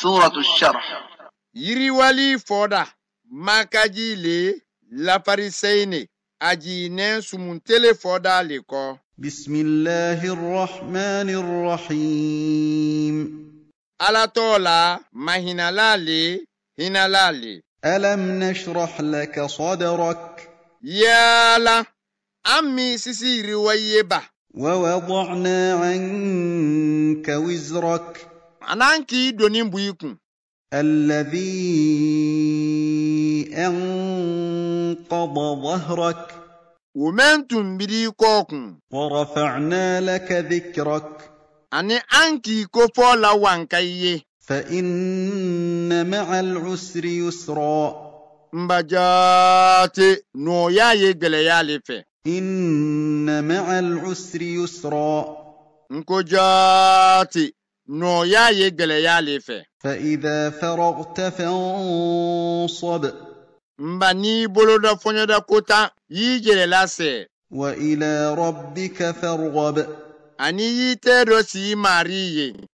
suratu sharh yiriwali fɔda makaji le lafarisɛyini ajinɛ sumuntele fɔda le kɔ. bisimilahi rahmani rahim. alatɔ la mahinala le hinala le. alam nashrah laka sadrak. yaala an mi sisi yiriwa ye ba. wa wadɔɔna anka wizrak. ananki donin buyikun الذي أنقض ظهرك ومنتم بريقوكم ورفعنا لك ذكرك أني أنكي كفولا وانكي فإن مع العسر يسرا مبجاتي نويا يجليالي في إن مع العسر يسرا نكجاتي no ya ye gele ya lefe. Fa idha faragta fansab. Mba ni bolo da fonyo da kota yi gele la se. Wa ila rabbika farghab. Ani yi te si mari ye.